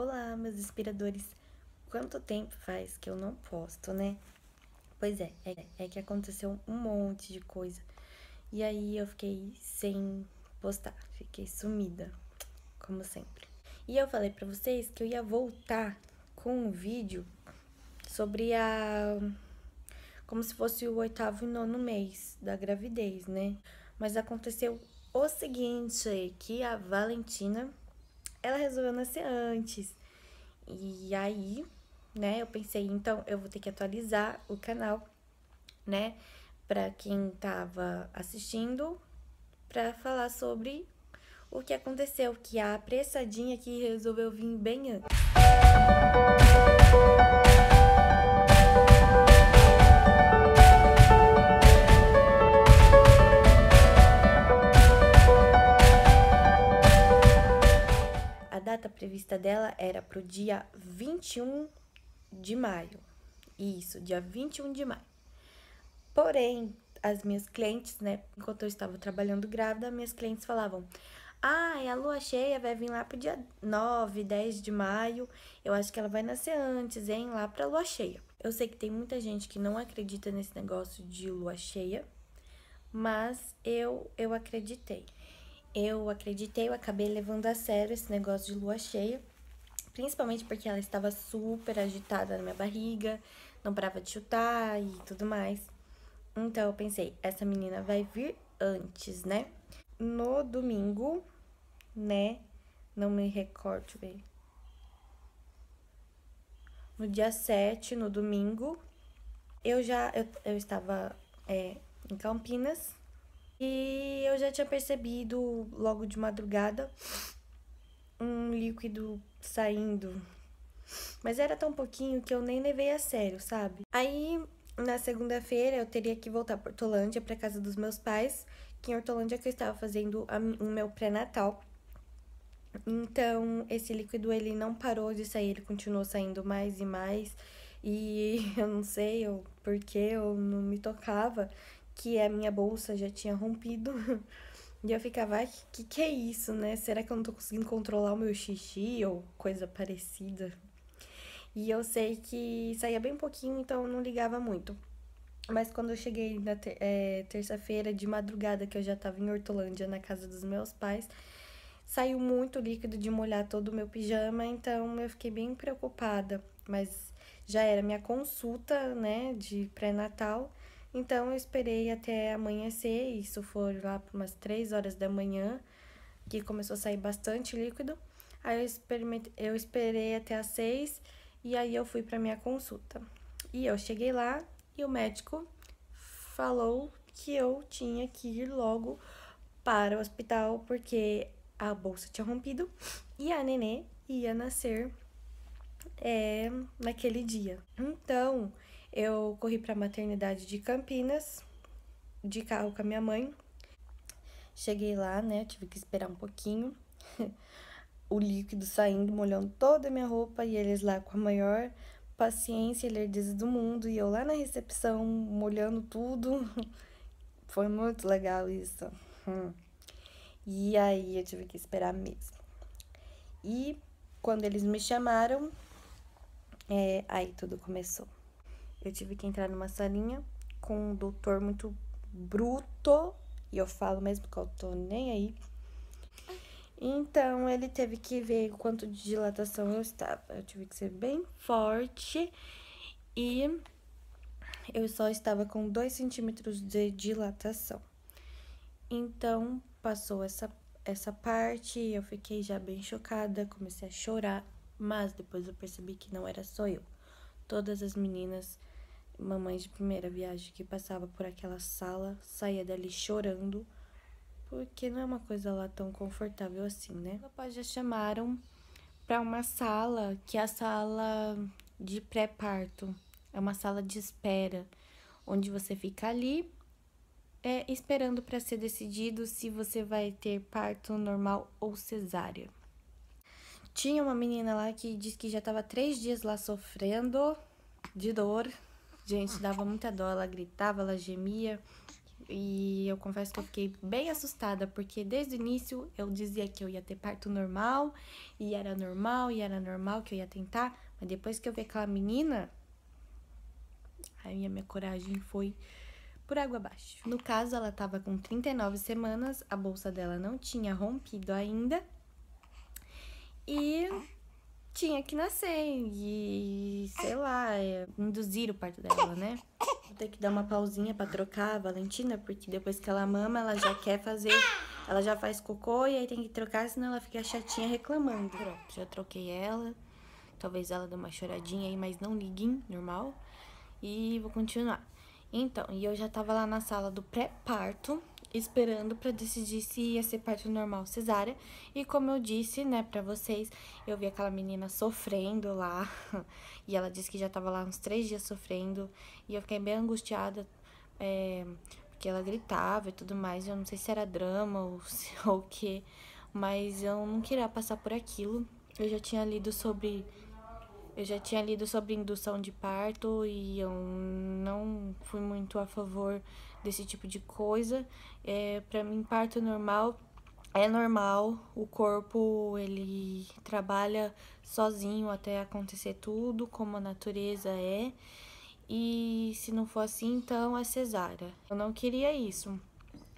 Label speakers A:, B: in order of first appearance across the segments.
A: Olá, meus inspiradores! Quanto tempo faz que eu não posto, né? Pois é, é, é, que aconteceu um monte de coisa. E aí eu fiquei sem postar, fiquei sumida, como sempre. E eu falei para vocês que eu ia voltar com um vídeo sobre a. como se fosse o oitavo e nono mês da gravidez, né? Mas aconteceu o seguinte, que a Valentina ela resolveu nascer antes. E aí, né, eu pensei, então eu vou ter que atualizar o canal, né, para quem tava assistindo, para falar sobre o que aconteceu, que é a apressadinha que resolveu vir bem antes. data prevista dela era para o dia 21 de maio. Isso, dia 21 de maio. Porém, as minhas clientes, né, enquanto eu estava trabalhando grávida, minhas clientes falavam: "Ah, é a lua cheia, vai vir lá pro dia 9, 10 de maio. Eu acho que ela vai nascer antes, hein, lá pra lua cheia". Eu sei que tem muita gente que não acredita nesse negócio de lua cheia, mas eu eu acreditei eu acreditei, eu acabei levando a sério esse negócio de lua cheia, principalmente porque ela estava super agitada na minha barriga, não parava de chutar e tudo mais. Então eu pensei, essa menina vai vir antes, né? No domingo, né? Não me recordo bem. No dia 7, no domingo, eu já eu, eu estava é, em Campinas e eu já tinha percebido logo de madrugada um líquido saindo. Mas era tão pouquinho que eu nem levei a sério, sabe? Aí, na segunda-feira, eu teria que voltar para Hortolândia, para casa dos meus pais, que em Hortolândia que eu estava fazendo o meu pré-natal. Então, esse líquido ele não parou de sair, ele continuou saindo mais e mais. E eu não sei eu, porque eu não me tocava que a minha bolsa já tinha rompido. E eu ficava, ah, que que é isso, né? Será que eu não tô conseguindo controlar o meu xixi ou coisa parecida? E eu sei que saía bem pouquinho, então eu não ligava muito. Mas quando eu cheguei na ter é, terça-feira de madrugada, que eu já tava em Hortolândia, na casa dos meus pais, saiu muito líquido de molhar todo o meu pijama, então eu fiquei bem preocupada. Mas já era minha consulta, né, de pré-natal. Então eu esperei até amanhecer, isso foi lá por umas 3 horas da manhã, que começou a sair bastante líquido. Aí eu, eu esperei até as 6 e aí eu fui para minha consulta. E eu cheguei lá e o médico falou que eu tinha que ir logo para o hospital porque a bolsa tinha rompido e a nenê ia nascer é, naquele dia. Então, eu corri para a maternidade de Campinas, de carro com a minha mãe. Cheguei lá, né? Tive que esperar um pouquinho. o líquido saindo, molhando toda a minha roupa e eles lá com a maior paciência e lerdeza do mundo. E eu lá na recepção, molhando tudo. Foi muito legal isso. Hum. E aí eu tive que esperar mesmo. E quando eles me chamaram, é, aí tudo começou eu tive que entrar numa salinha com um doutor muito bruto, e eu falo mesmo que eu tô nem aí. Então ele teve que ver quanto de dilatação eu estava. Eu tive que ser bem forte e eu só estava com 2 centímetros de dilatação. Então passou essa, essa parte, eu fiquei já bem chocada, comecei a chorar, mas depois eu percebi que não era só eu. Todas as meninas mamães de primeira viagem que passava por aquela sala saía dali chorando, porque não é uma coisa lá tão confortável assim, né? Os pais já chamaram para uma sala que é a sala de pré-parto, é uma sala de espera, onde você fica ali é, esperando para ser decidido se você vai ter parto normal ou cesárea. Tinha uma menina lá que disse que já estava três dias lá sofrendo de dor Gente, dava muita dó, ela gritava, ela gemia. E eu confesso que eu fiquei bem assustada, porque desde o início eu dizia que eu ia ter parto normal, e era normal, e era normal que eu ia tentar, mas depois que eu vi aquela menina, aí a minha coragem foi por água abaixo. No caso, ela estava com 39 semanas, a bolsa dela não tinha rompido ainda, e tinha que nascer e, sei lá, é, induzir o parto dela, né? Vou ter que dar uma pausinha para trocar a Valentina, porque depois que ela mama, ela já quer fazer, ela já faz cocô e aí tem que trocar, senão ela fica chatinha reclamando. Pronto, já troquei ela. Talvez ela dê uma choradinha aí, mas não liguem, normal. E vou continuar. Então, e eu já tava lá na sala do pré-parto, esperando para decidir se ia ser parto normal cesárea. E como eu disse, né, para vocês, eu vi aquela menina sofrendo lá. E ela disse que já tava lá uns três dias sofrendo. E eu fiquei bem angustiada, é, porque ela gritava e tudo mais. Eu não sei se era drama ou, se, ou o quê, mas eu não queria passar por aquilo. Eu já tinha lido sobre. Eu já tinha lido sobre indução de parto e eu não fui muito a favor desse tipo de coisa. É, para mim, parto normal é normal, o corpo ele trabalha sozinho até acontecer tudo, como a natureza é. E se não for assim, então é cesárea. Eu não queria isso.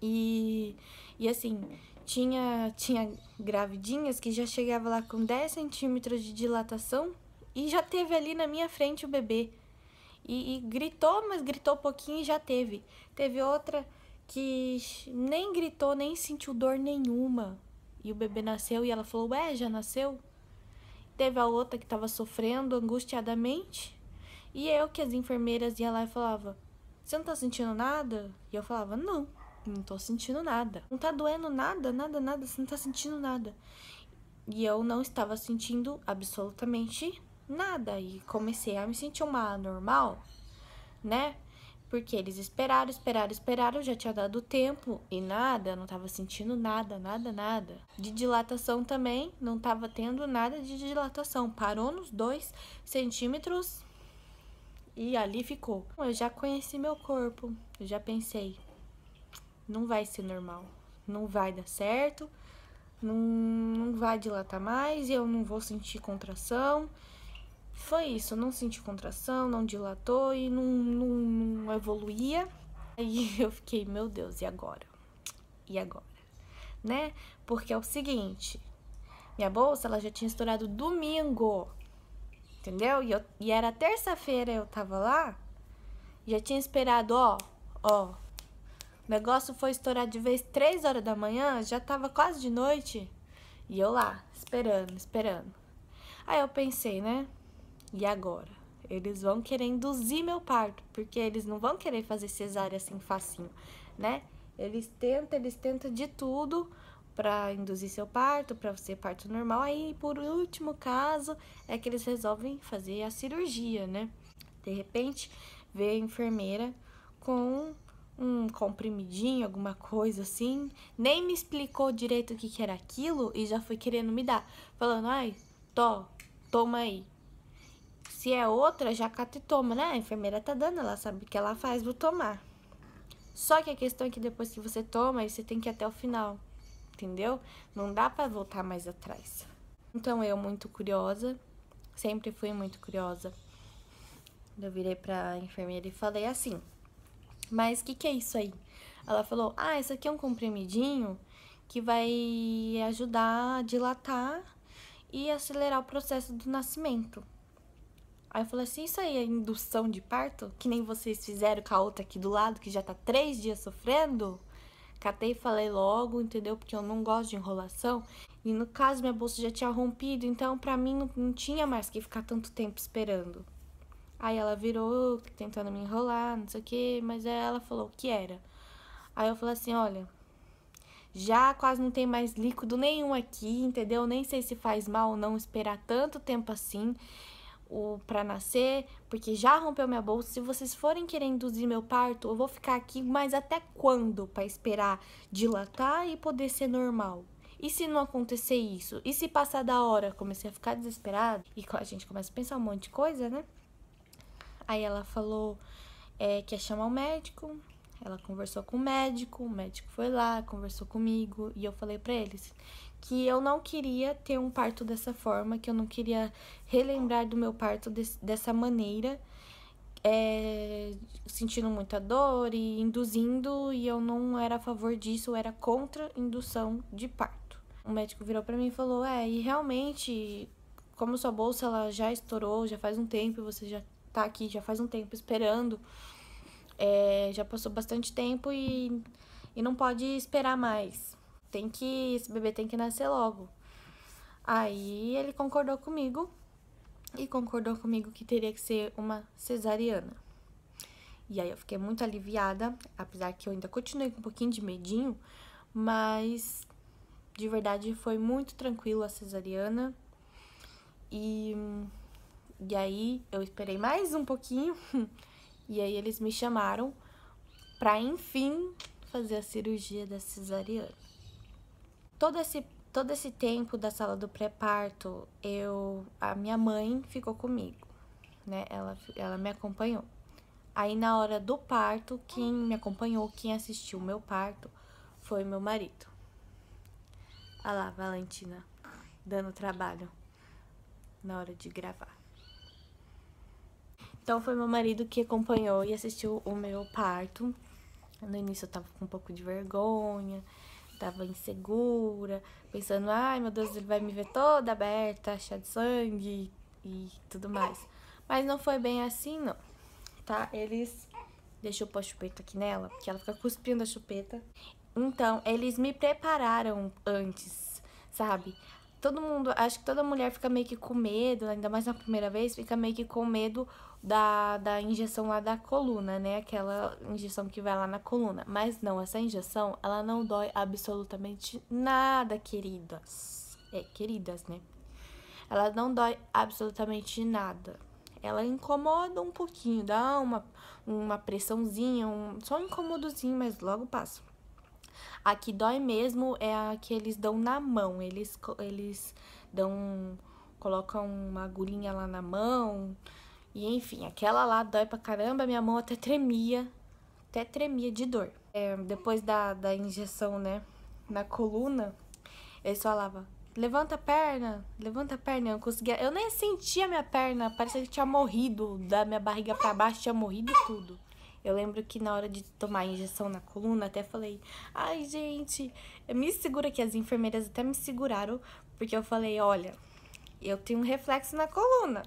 A: E, e assim, tinha, tinha gravidinhas que já chegava lá com 10 centímetros de dilatação e já teve ali na minha frente o bebê. E, e gritou, mas gritou pouquinho e já teve. Teve outra que nem gritou, nem sentiu dor nenhuma. E o bebê nasceu e ela falou: Ué, já nasceu? Teve a outra que estava sofrendo angustiadamente. E eu que as enfermeiras iam lá e falava: Você não tá sentindo nada? E eu falava: Não, não tô sentindo nada. Não tá doendo nada, nada, nada, você não tá sentindo nada. E eu não estava sentindo absolutamente nada e comecei a me sentir uma normal, né? Porque eles esperaram, esperaram, esperaram, já tinha dado tempo e nada, não tava sentindo nada, nada, nada. De dilatação também, não tava tendo nada de dilatação. Parou nos dois centímetros e ali ficou. Eu já conheci meu corpo, eu já pensei, não vai ser normal, não vai dar certo, não, não vai dilatar mais, eu não vou sentir contração. Foi isso, não senti contração, não dilatou e não, não, não evoluía. Aí eu fiquei, meu Deus, e agora? E agora? Né? Porque é o seguinte, minha bolsa ela já tinha estourado domingo, entendeu? E, eu, e era terça-feira eu tava lá, já tinha esperado, ó, ó. O negócio foi estourar de vez três horas da manhã, já tava quase de noite. E eu lá, esperando, esperando. Aí eu pensei, né? E agora? Eles vão querer induzir meu parto, porque eles não vão querer fazer cesárea assim facinho, né? Eles tentam, eles tentam de tudo para induzir seu parto, para ser parto normal. Aí, por último caso, é que eles resolvem fazer a cirurgia, né? De repente, vê a enfermeira com um comprimidinho, alguma coisa assim. Nem me explicou direito o que, que era aquilo e já foi querendo me dar. Falando, ai, tô, toma aí. Se é outra, já cata e toma, né? A enfermeira tá dando, ela sabe o que ela faz, vou tomar. Só que a questão é que depois que você toma, você tem que ir até o final, entendeu? Não dá para voltar mais atrás. Então eu muito curiosa, sempre fui muito curiosa. Eu virei pra enfermeira e falei assim, mas o que, que é isso aí? Ela falou, ah, isso aqui é um comprimidinho que vai ajudar a dilatar e acelerar o processo do nascimento. Aí eu falei assim, isso aí é indução de parto? Que nem vocês fizeram com a outra aqui do lado, que já tá três dias sofrendo? Catei e falei logo, entendeu? Porque eu não gosto de enrolação. E no caso, minha bolsa já tinha rompido, então pra mim não, não tinha mais que ficar tanto tempo esperando. Aí ela virou, tentando me enrolar, não sei o que, mas aí ela falou o que era. Aí eu falei assim, olha, já quase não tem mais líquido nenhum aqui, entendeu? Nem sei se faz mal ou não esperar tanto tempo assim o para nascer, porque já rompeu minha bolsa. Se vocês forem querer induzir meu parto, eu vou ficar aqui, mas até quando para esperar dilatar e poder ser normal? E se não acontecer isso? E se passar da hora? Comecei a ficar desesperada e a gente começa a pensar um monte de coisa, né? Aí ela falou é, que ia chamar o médico. Ela conversou com o médico, o médico foi lá, conversou comigo e eu falei para eles que eu não queria ter um parto dessa forma, que eu não queria relembrar do meu parto desse, dessa maneira, é, sentindo muita dor e induzindo, e eu não era a favor disso, eu era contra indução de parto. O médico virou para mim e falou: É, e realmente, como sua bolsa ela já estourou já faz um tempo, você já tá aqui já faz um tempo esperando, é, já passou bastante tempo e, e não pode esperar mais tem que. Esse bebê tem que nascer logo. Aí ele concordou comigo e concordou comigo que teria que ser uma cesariana. E aí eu fiquei muito aliviada, apesar que eu ainda continuei com um pouquinho de medinho, mas de verdade foi muito tranquilo a cesariana. E, e aí eu esperei mais um pouquinho e aí eles me chamaram para enfim fazer a cirurgia da cesariana todo esse todo esse tempo da sala do pré-parto, eu a minha mãe ficou comigo, né? Ela ela me acompanhou. Aí na hora do parto, quem me acompanhou, quem assistiu o meu parto, foi meu marido. Olha lá, Valentina, dando trabalho na hora de gravar. Então foi meu marido que acompanhou e assistiu o meu parto. No início eu tava com um pouco de vergonha, estava insegura, pensando, ai meu Deus, ele vai me ver toda aberta, cheia de sangue e tudo mais. Mas não foi bem assim, não. Tá? Eles. Deixa eu pôr a chupeta aqui nela, porque ela fica cuspindo a chupeta. Então, eles me prepararam antes, sabe? Todo mundo, acho que toda mulher fica meio que com medo, ainda mais na primeira vez, fica meio que com medo da, da injeção lá da coluna, né? Aquela injeção que vai lá na coluna. Mas não, essa injeção, ela não dói absolutamente nada, queridas. É, queridas, né? Ela não dói absolutamente nada. Ela incomoda um pouquinho, dá uma, uma pressãozinha, um, só um incomodozinho, mas logo passa. A que dói mesmo é a que eles dão na mão. Eles, eles dão. colocam uma agulhinha lá na mão e enfim, aquela lá dói pra caramba, minha mão até tremia, até tremia de dor. É, depois da, da injeção, né, na coluna, eles falavam, levanta a perna, levanta a perna. Eu não conseguia, eu nem sentia minha perna, parecia que tinha morrido, da minha barriga pra baixo tinha morrido tudo. Eu lembro que na hora de tomar a injeção na coluna, até falei, ai gente, me segura que as enfermeiras até me seguraram, porque eu falei, olha, eu tenho um reflexo na coluna.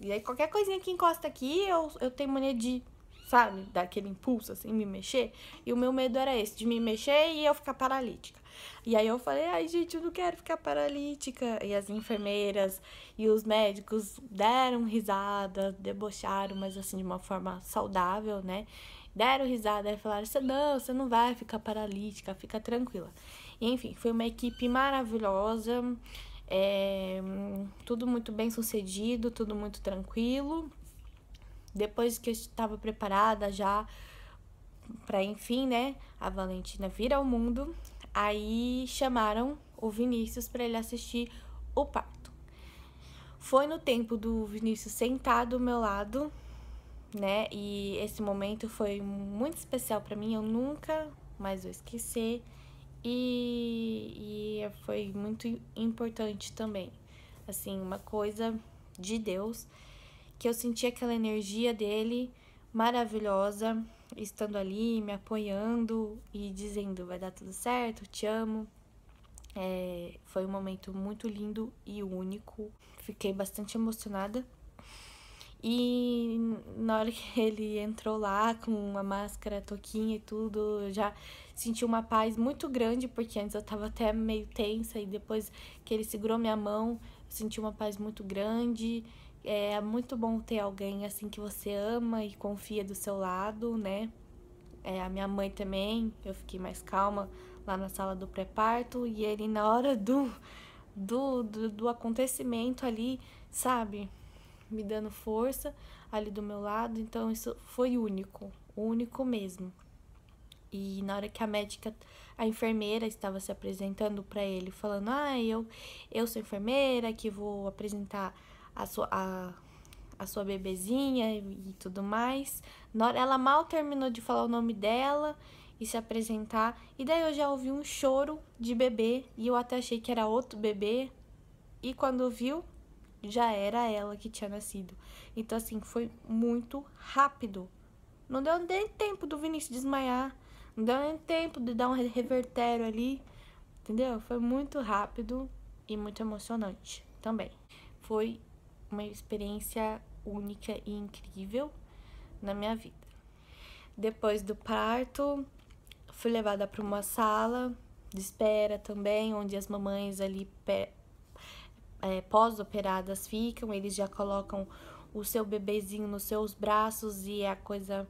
A: E aí qualquer coisinha que encosta aqui, eu, eu tenho mania de, sabe, dar aquele impulso, assim, me mexer. E o meu medo era esse, de me mexer e eu ficar paralítica. E aí eu falei, ai gente, eu não quero ficar paralítica. E as enfermeiras e os médicos deram risada, debocharam, mas assim, de uma forma saudável, né? Deram risada e falaram, você não, você não vai ficar paralítica, fica tranquila. E, enfim, foi uma equipe maravilhosa é, tudo muito bem sucedido, tudo muito tranquilo. Depois que eu estava preparada já para enfim, né, a Valentina vir ao mundo, aí chamaram o Vinícius para ele assistir o parto. Foi no tempo do Vinícius sentado ao meu lado, né? E esse momento foi muito especial para mim, eu nunca mais vou esquecer. E, e foi muito importante também. Assim, uma coisa de Deus, que eu senti aquela energia dele maravilhosa, estando ali, me apoiando e dizendo: vai dar tudo certo, te amo. É, foi um momento muito lindo e único. Fiquei bastante emocionada e na hora que ele entrou lá com uma máscara, toquinha e tudo, eu já senti uma paz muito grande, porque antes eu tava até meio tensa e depois que ele segurou minha mão, eu senti uma paz muito grande. É muito bom ter alguém assim que você ama e confia do seu lado, né? É, a minha mãe também, eu fiquei mais calma lá na sala do pré-parto e ele na hora do, do, do, do acontecimento ali, sabe? me dando força ali do meu lado, então isso foi único, único mesmo. E na hora que a médica, a enfermeira estava se apresentando para ele, falando: "Ah, eu eu sou enfermeira que vou apresentar a sua a, a sua bebezinha e, e tudo mais". Na hora, ela mal terminou de falar o nome dela, e se apresentar. E daí eu já ouvi um choro de bebê e eu até achei que era outro bebê. E quando viu, já era ela que tinha nascido. Então, assim, foi muito rápido. Não deu nem tempo do Vinícius desmaiar. Não deu nem tempo de dar um revertério ali. Entendeu? Foi muito rápido e muito emocionante também. Foi uma experiência única e incrível na minha vida. Depois do parto, fui levada para uma sala de espera também, onde as mamães ali é, pós-operadas ficam, eles já colocam o seu bebezinho nos seus braços e é a coisa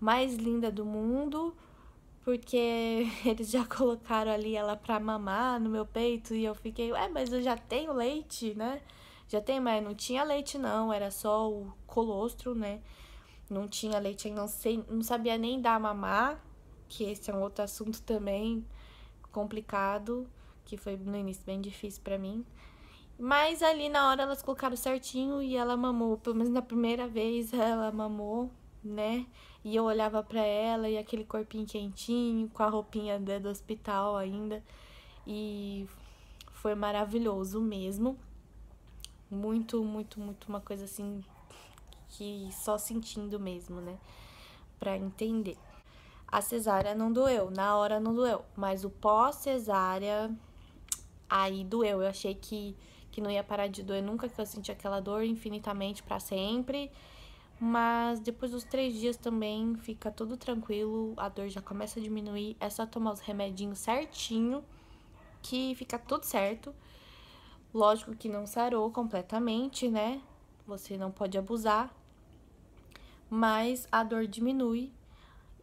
A: mais linda do mundo, porque eles já colocaram ali ela pra mamar no meu peito e eu fiquei, ué, mas eu já tenho leite, né? Já tem, mas não tinha leite não, era só o colostro, né? Não tinha leite, não sei, não sabia nem dar mamar, que esse é um outro assunto também complicado, que foi no início bem difícil para mim. Mas ali na hora elas colocaram certinho e ela mamou. Pelo menos na primeira vez ela mamou, né? E eu olhava para ela e aquele corpinho quentinho, com a roupinha do hospital ainda. E foi maravilhoso mesmo. Muito, muito, muito uma coisa assim que só sentindo mesmo, né? Pra entender. A cesárea não doeu, na hora não doeu, mas o pós-cesárea aí doeu. Eu achei que que não ia parar de doer nunca, que eu sentia aquela dor infinitamente para sempre. Mas depois dos três dias também fica tudo tranquilo, a dor já começa a diminuir, é só tomar os remedinhos certinho que fica tudo certo. Lógico que não sarou completamente, né? Você não pode abusar, mas a dor diminui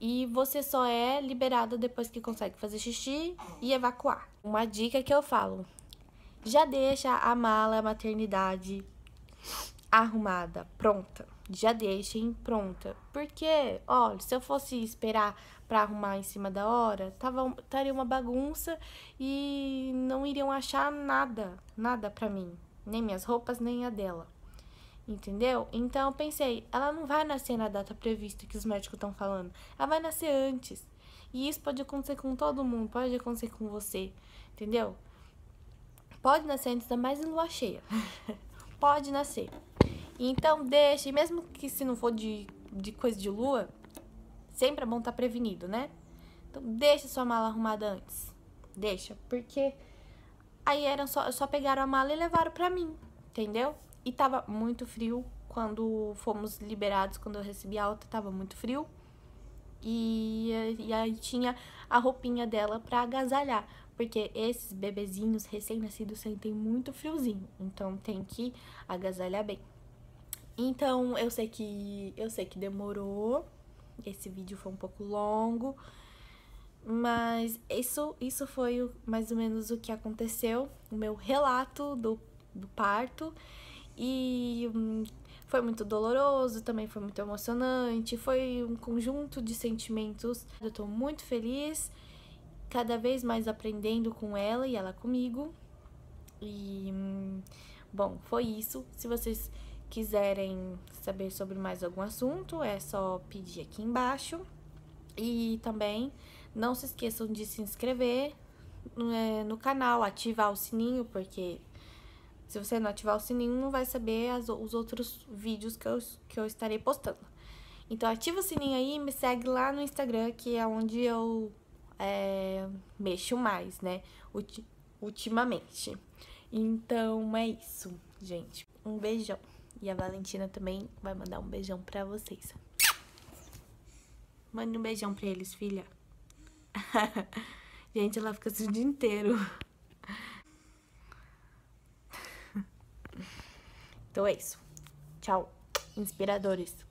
A: e você só é liberada depois que consegue fazer xixi e evacuar. Uma dica que eu falo: já deixa a mala maternidade arrumada, pronta. Já deixem pronta. Porque, olha, se eu fosse esperar para arrumar em cima da hora, tava, estaria uma bagunça e não iriam achar nada, nada para mim. Nem minhas roupas, nem a dela. Entendeu? Então eu pensei, ela não vai nascer na data prevista que os médicos estão falando. Ela vai nascer antes. E isso pode acontecer com todo mundo, pode acontecer com você. Entendeu? Pode nascer antes da mais em lua cheia. Pode nascer. Então, deixe, mesmo que se não for de, de coisa de lua, sempre é bom estar tá prevenido, né? Então, deixa sua mala arrumada antes. Deixa, porque aí eram só, só pegaram a mala e levaram pra mim, entendeu? E tava muito frio quando fomos liberados, quando eu recebi a alta, tava muito frio. E, e aí tinha a roupinha dela pra agasalhar porque esses bebezinhos recém-nascidos sentem muito friozinho, então tem que agasalhar bem. Então, eu sei que eu sei que demorou. Esse vídeo foi um pouco longo, mas isso isso foi mais ou menos o que aconteceu, o meu relato do, do parto e hum, foi muito doloroso, também foi muito emocionante, foi um conjunto de sentimentos. Eu tô muito feliz cada vez mais aprendendo com ela e ela comigo. E, bom, foi isso. Se vocês quiserem saber sobre mais algum assunto, é só pedir aqui embaixo. E também não se esqueçam de se inscrever é, no canal, ativar o sininho, porque se você não ativar o sininho, não vai saber as, os outros vídeos que eu, que eu estarei postando. Então ativa o sininho aí e me segue lá no Instagram, que é onde eu é, mexo mais, né? Ulti ultimamente. Então é isso, gente. Um beijão. E a Valentina também vai mandar um beijão pra vocês. Mande um beijão pra eles, filha. gente, ela fica assim o dia inteiro. então é isso. Tchau, inspiradores.